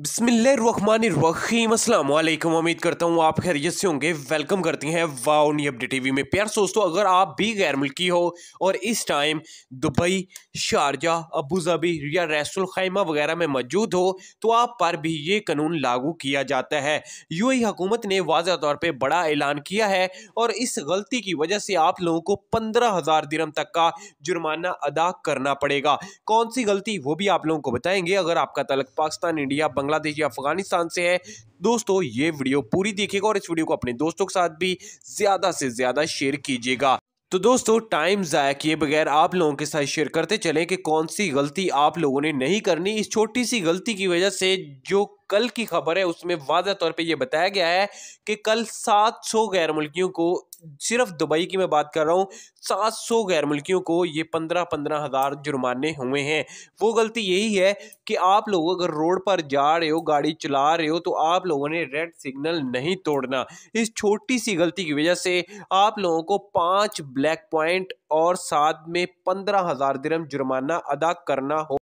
रखीम असल उम्मीद करता हूँ आप खैरियत से होंगे वेलकम करती हैं वाओ नी अपडेट टीवी में प्यार दोस्तों अगर आप भी गैर मुल्की हो और इस टाइम दुबई शारजा अबूजाबी या खैमा वगैरह में मौजूद हो तो आप पर भी ये कानून लागू किया जाता है यू ही हुकूमत ने वाजा तौर पर बड़ा ऐलान किया है और इस गलती की वजह से आप लोगों को पंद्रह हज़ार दिनम तक का जुर्माना अदा करना पड़ेगा कौन सी गलती वो भी आप लोगों को बताएंगे अगर आपका तलक पाकिस्तान इंडिया बांग्लादेश या अफगानिस्तान से है दोस्तों ये वीडियो पूरी देखिएगा और इस वीडियो को अपने दोस्तों के साथ भी ज़्यादा से ज़्यादा शेयर कीजिएगा तो दोस्तों टाइम ज़ाया किए बगैर आप लोगों के साथ शेयर करते चलें कि कौन सी गलती आप लोगों ने नहीं करनी इस छोटी सी गलती की वजह से जो कल की खबर है उसमें वाजह तौर पे ये बताया गया है कि कल 700 गैर मुल्कियों को सिर्फ दुबई की मैं बात कर रहा हूँ 700 गैर मुल्कियों को ये पंद्रह पंद्रह हज़ार जुर्माने हुए हैं वो गलती यही है कि आप लोग अगर रोड पर जा रहे हो गाड़ी चला रहे हो तो आप लोगों ने रेड सिग्नल नहीं तोड़ना इस छोटी सी गलती की वजह से आप लोगों को पाँच ब्लैक पॉइंट और साथ में पंद्रह हज़ार दिरम जुर्माना अदा करना हो